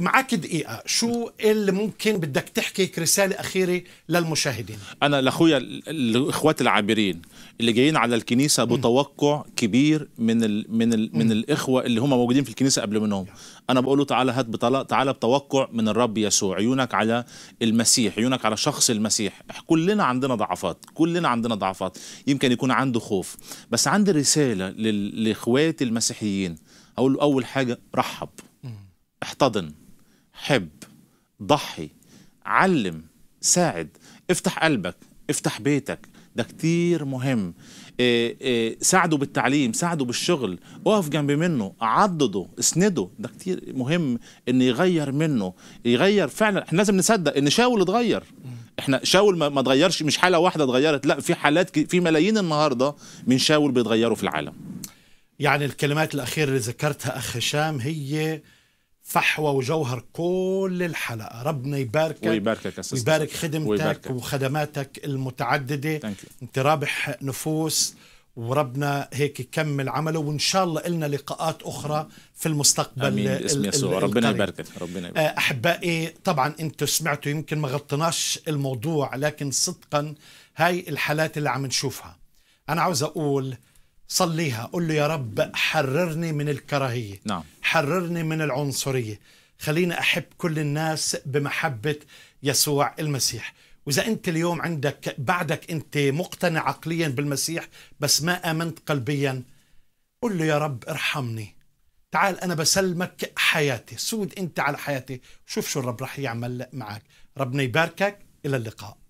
معك دقيقة شو اللي ممكن بدك تحكي رسالة أخيرة للمشاهدين أنا لأخويا الإخوات العابرين اللي جايين على الكنيسة بتوقع كبير من ال من ال من الإخوة اللي هم موجودين في الكنيسة قبل منهم أنا بقول له تعالى هات بطلع تعالى بتوقع من الرب يسوع عيونك على المسيح عيونك على شخص المسيح كلنا عندنا ضعفات كلنا عندنا ضعفات يمكن يكون عنده خوف بس عندي رسالة لإخواتي المسيحيين أقول له أول حاجة رحب احتضن حب ضحي علم ساعد افتح قلبك افتح بيتك ده كتير مهم إيه إيه ساعده بالتعليم ساعده بالشغل اقف جنب منه عضده اسنده ده كتير مهم ان يغير منه يغير فعلا احنا لازم نصدق ان شاول اتغير احنا شاول ما اتغيرش مش حاله واحده اتغيرت لا في حالات في ملايين النهارده من شاول بيتغيروا في العالم يعني الكلمات الاخيره اللي ذكرتها اخ هشام هي فحوى وجوهر كل الحلقة ربنا يباركك ويباركك ويبارك خدمتك ويباركك. وخدماتك المتعددة انت رابح نفوس وربنا هيك يكمل عمله وان شاء الله لنا لقاءات اخرى في المستقبل امين باسم يسوع ربنا يباركك ربنا يباركك آه، احبائي طبعا انتم سمعتوا يمكن ما غطيناش الموضوع لكن صدقا هاي الحالات اللي عم نشوفها انا عاوز اقول صليها قل له يا رب حررني من الكراهية نعم. حررني من العنصرية خليني أحب كل الناس بمحبة يسوع المسيح وإذا أنت اليوم عندك بعدك أنت مقتنع عقليا بالمسيح بس ما آمنت قلبيا قل له يا رب ارحمني تعال أنا بسلمك حياتي سود أنت على حياتي شوف شو الرب رح يعمل معك ربنا يباركك إلى اللقاء